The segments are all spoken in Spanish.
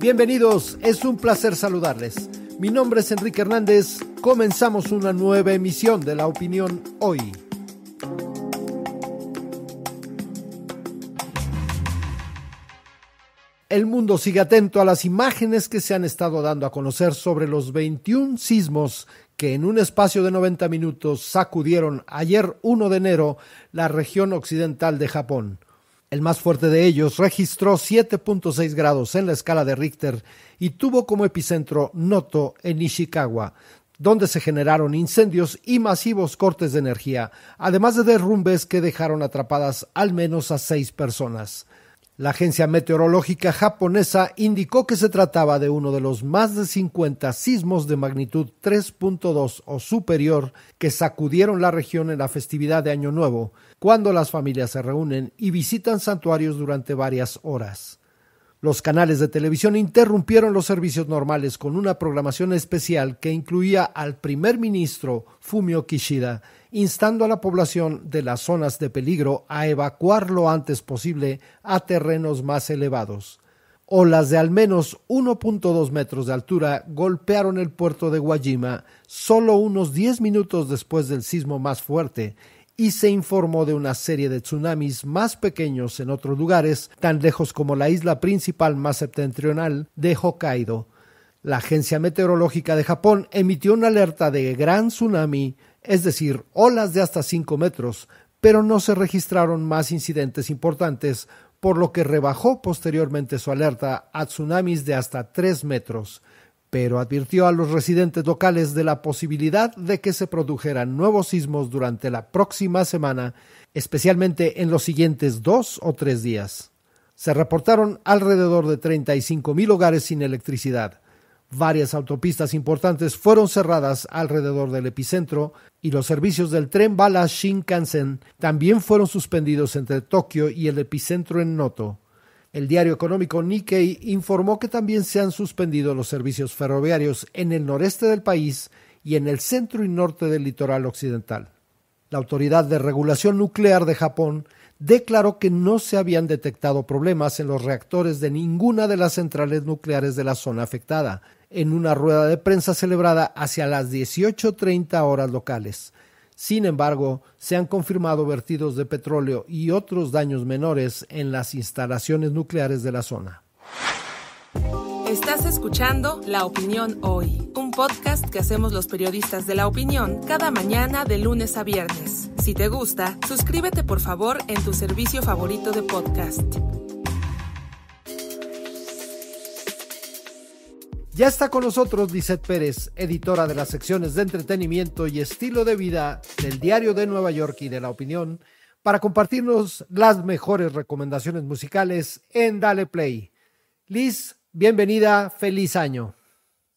Bienvenidos, es un placer saludarles. Mi nombre es Enrique Hernández, comenzamos una nueva emisión de La Opinión Hoy. El mundo sigue atento a las imágenes que se han estado dando a conocer sobre los 21 sismos que en un espacio de 90 minutos sacudieron ayer 1 de enero la región occidental de Japón. El más fuerte de ellos registró 7.6 grados en la escala de Richter y tuvo como epicentro Noto en Ishikawa, donde se generaron incendios y masivos cortes de energía, además de derrumbes que dejaron atrapadas al menos a seis personas. La agencia meteorológica japonesa indicó que se trataba de uno de los más de 50 sismos de magnitud 3.2 o superior que sacudieron la región en la festividad de Año Nuevo, cuando las familias se reúnen y visitan santuarios durante varias horas. Los canales de televisión interrumpieron los servicios normales con una programación especial que incluía al primer ministro Fumio Kishida instando a la población de las zonas de peligro a evacuar lo antes posible a terrenos más elevados. Olas de al menos 1.2 metros de altura golpearon el puerto de Guayima solo unos diez minutos después del sismo más fuerte y se informó de una serie de tsunamis más pequeños en otros lugares, tan lejos como la isla principal más septentrional de Hokkaido. La Agencia Meteorológica de Japón emitió una alerta de gran tsunami es decir, olas de hasta 5 metros, pero no se registraron más incidentes importantes, por lo que rebajó posteriormente su alerta a tsunamis de hasta 3 metros, pero advirtió a los residentes locales de la posibilidad de que se produjeran nuevos sismos durante la próxima semana, especialmente en los siguientes dos o tres días. Se reportaron alrededor de 35 mil hogares sin electricidad. Varias autopistas importantes fueron cerradas alrededor del epicentro, y los servicios del tren bala Shinkansen también fueron suspendidos entre Tokio y el epicentro en Noto. El diario económico Nikkei informó que también se han suspendido los servicios ferroviarios en el noreste del país y en el centro y norte del litoral occidental. La Autoridad de Regulación Nuclear de Japón declaró que no se habían detectado problemas en los reactores de ninguna de las centrales nucleares de la zona afectada, en una rueda de prensa celebrada hacia las 18.30 horas locales. Sin embargo, se han confirmado vertidos de petróleo y otros daños menores en las instalaciones nucleares de la zona. Estás escuchando La Opinión Hoy, un podcast que hacemos los periodistas de la opinión cada mañana de lunes a viernes. Si te gusta, suscríbete por favor en tu servicio favorito de podcast. Ya está con nosotros Lisette Pérez, editora de las secciones de entretenimiento y estilo de vida del Diario de Nueva York y de La Opinión, para compartirnos las mejores recomendaciones musicales en Dale Play. Liz, bienvenida, feliz año.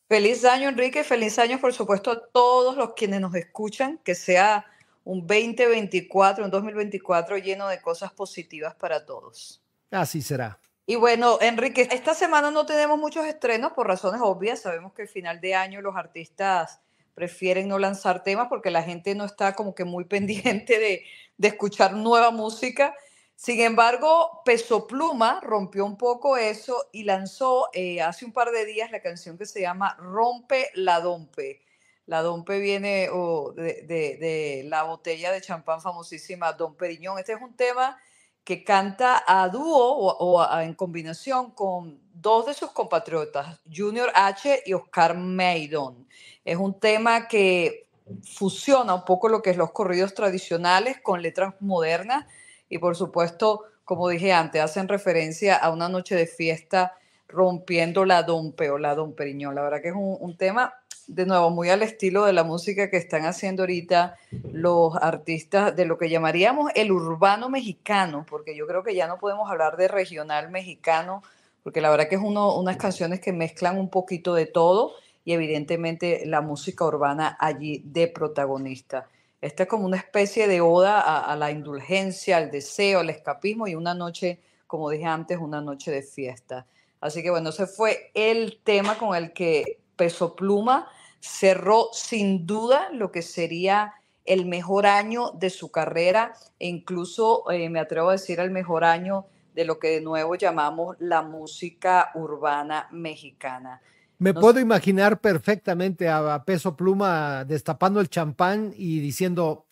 Feliz año, Enrique, feliz año, por supuesto, a todos los quienes nos escuchan, que sea un 2024, un 2024 lleno de cosas positivas para todos. Así será. Y bueno, Enrique, esta semana no tenemos muchos estrenos por razones obvias. Sabemos que al final de año los artistas prefieren no lanzar temas porque la gente no está como que muy pendiente de, escuchar nueva música. Sin embargo, Pesopluma Pluma rompió un poco eso y lanzó eh, hace un par de días la canción que se llama Rompe la Dompe. La Dompe viene de, la botella de champán famosísima Don Periñón. Este es un tema que canta a dúo o, en combinación con dos de sus compatriotas, Junior H y Oscar Maidon. Es un tema que fusiona un poco lo que es los corridos tradicionales con letras modernas y por supuesto, como dije antes, hacen referencia a una noche de fiesta rompiendo la dompe o la domperiñón. La verdad que es un tema de nuevo, muy al estilo de la música que están haciendo ahorita los artistas de lo que llamaríamos el urbano mexicano, porque yo creo que ya no podemos hablar de regional mexicano, porque la verdad que es uno, unas canciones que mezclan un poquito de todo y evidentemente la música urbana allí de protagonista. Esta es como una especie de oda a, a la indulgencia, al deseo, al escapismo y una noche, como dije antes, una noche de fiesta. Así que bueno, ese fue el tema con el que Peso Pluma cerró sin duda lo que sería el mejor año de su carrera e incluso eh, me atrevo a decir el mejor año de lo que de nuevo llamamos la música urbana mexicana. Me puedo imaginar perfectamente a Peso Pluma destapando el champán y diciendo,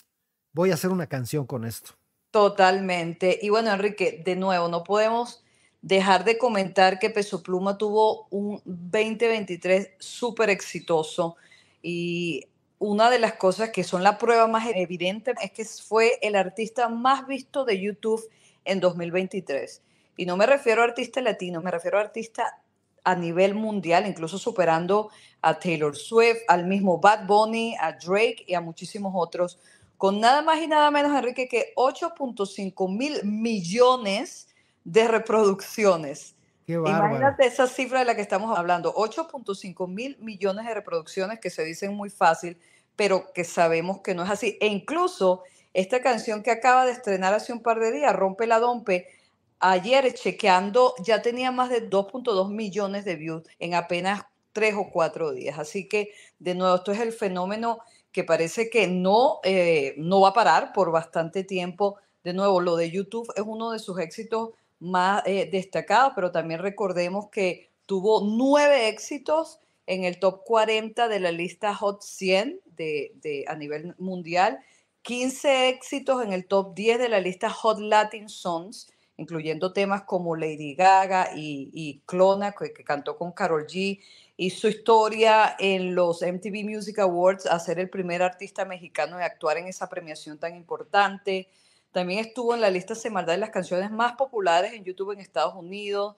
voy a hacer una canción con esto. Totalmente. Y bueno, Enrique, de nuevo, no podemos dejar de comentar que Peso Pluma tuvo un 2023 súper exitoso y una de las cosas que son la prueba más evidente es que fue el artista más visto de YouTube en 2023. Y no me refiero a artista latino, me refiero a artista a nivel mundial, incluso superando a Taylor Swift, al mismo Bad Bunny, a Drake y a muchísimos otros, con nada más y nada menos, Enrique, que 8.5 mil millones de reproducciones. Imagínate esa cifra de la que estamos hablando, 8.5 mil millones de reproducciones que se dicen muy fácil, pero que sabemos que no es así. E incluso esta canción que acaba de estrenar hace un par de días, Rompe la Dompe, ayer chequeando ya tenía más de 2.2 millones de views en apenas tres o cuatro días. Así que, de nuevo, esto es el fenómeno que parece que no, eh, no va a parar por bastante tiempo. De nuevo, lo de YouTube es uno de sus éxitos más eh, destacado, pero también recordemos que tuvo nueve éxitos en el top 40 de la lista Hot 100 de, a nivel mundial, 15 éxitos en el top 10 de la lista Hot Latin Songs, incluyendo temas como Lady Gaga y, Clona, que, cantó con Carol G, y su historia en los MTV Music Awards a ser el primer artista mexicano de actuar en esa premiación tan importante. También estuvo en la lista semanal de las canciones más populares en YouTube en Estados Unidos.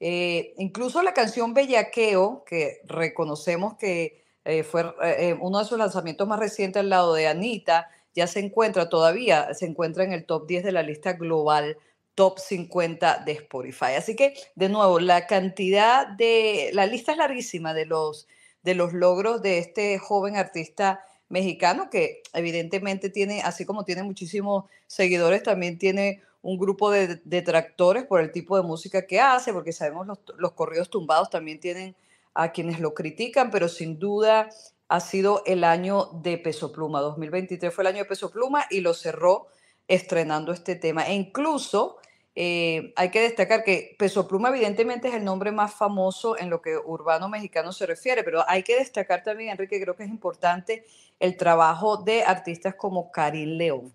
Eh, incluso la canción Bellaqueo, que reconocemos que eh, fue eh, uno de sus lanzamientos más recientes al lado de Anita, ya se encuentra todavía, se encuentra en el top 10 de la lista global top 50 de Spotify. Así que, de nuevo, la cantidad de, la lista es larguísima de los, de los logros de este joven artista mexicano que evidentemente tiene, así como tiene muchísimos seguidores, también tiene un grupo de detractores por el tipo de música que hace, porque sabemos los, los corridos tumbados también tienen a quienes lo critican, pero sin duda ha sido el año de Peso Pluma. 2023 fue el año de Peso Pluma y lo cerró estrenando este tema. E incluso eh, hay que destacar que Peso Pluma evidentemente es el nombre más famoso en lo que urbano mexicano se refiere, pero hay que destacar también, Enrique, creo que es importante el trabajo de artistas como Karim León,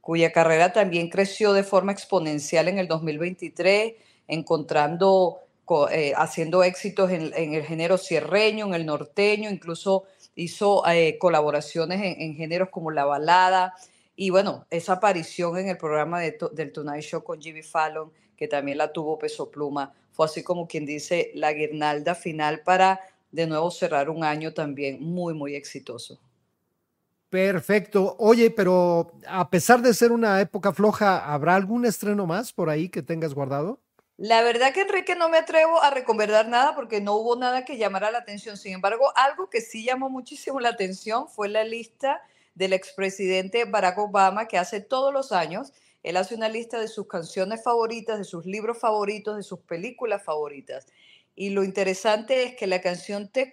cuya carrera también creció de forma exponencial en el 2023, encontrando, eh, haciendo éxitos en, el género sierreño, en el norteño, incluso hizo eh, colaboraciones en géneros como la balada, y bueno, esa aparición en el programa del Tonight Show con Jimmy Fallon, que también la tuvo Peso Pluma, fue así como quien dice la guirnalda final para de nuevo cerrar un año también muy, muy exitoso. Perfecto. Oye, pero a pesar de ser una época floja, ¿habrá algún estreno más por ahí que tengas guardado? La verdad que Enrique no me atrevo a recomendar nada porque no hubo nada que llamara la atención. Sin embargo, algo que sí llamó muchísimo la atención fue la lista del expresidente Barack Obama, que hace todos los años, él hace una lista de sus canciones favoritas, de sus libros favoritos, de sus películas favoritas. Y lo interesante es que la canción Te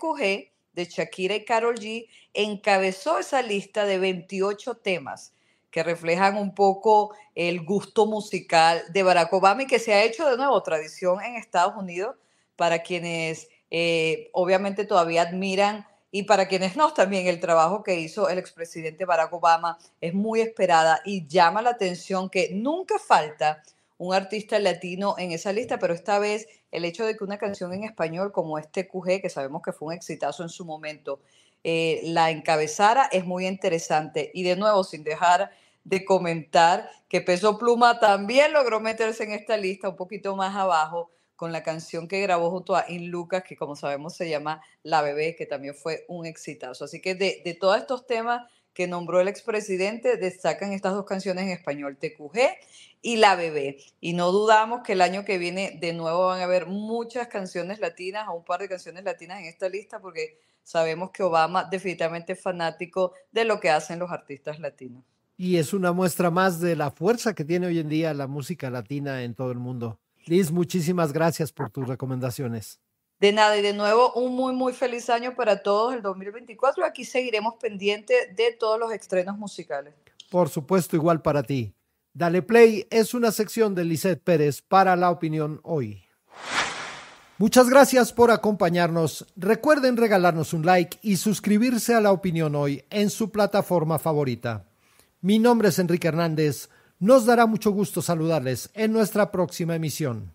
de Shakira y Carol G encabezó esa lista de 28 temas que reflejan un poco el gusto musical de Barack Obama y que se ha hecho de nuevo tradición en Estados Unidos para quienes eh, obviamente todavía admiran y para quienes no, también el trabajo que hizo el expresidente Barack Obama es muy esperada y llama la atención que nunca falta un artista latino en esa lista, pero esta vez el hecho de que una canción en español como este QG, que sabemos que fue un exitazo en su momento, eh, la encabezara es muy interesante. Y de nuevo, sin dejar de comentar que Peso Pluma también logró meterse en esta lista un poquito más abajo con la canción que grabó junto a In Lucas, que como sabemos se llama La Bebé, que también fue un exitazo. Así que de, todos estos temas que nombró el expresidente, destacan estas dos canciones en español, TQG y La Bebé. Y no dudamos que el año que viene de nuevo van a haber muchas canciones latinas, o un par de canciones latinas en esta lista, porque sabemos que Obama definitivamente es fanático de lo que hacen los artistas latinos. Y es una muestra más de la fuerza que tiene hoy en día la música latina en todo el mundo. Liz, muchísimas gracias por tus recomendaciones. De nada y de nuevo un muy, muy feliz año para todos el 2024. Aquí seguiremos pendiente de todos los estrenos musicales. Por supuesto, igual para ti. Dale Play es una sección de Lizeth Pérez para la opinión hoy. Muchas gracias por acompañarnos. Recuerden regalarnos un like y suscribirse a La Opinión Hoy en su plataforma favorita. Mi nombre es Enrique Hernández. Nos dará mucho gusto saludarles en nuestra próxima emisión.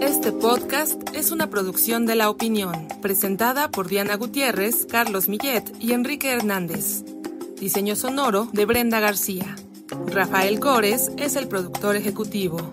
Este podcast es una producción de La Opinión, presentada por Diana Gutiérrez, Carlos Millet y Enrique Hernández. Diseño sonoro de Brenda García. Rafael Górez es el productor ejecutivo.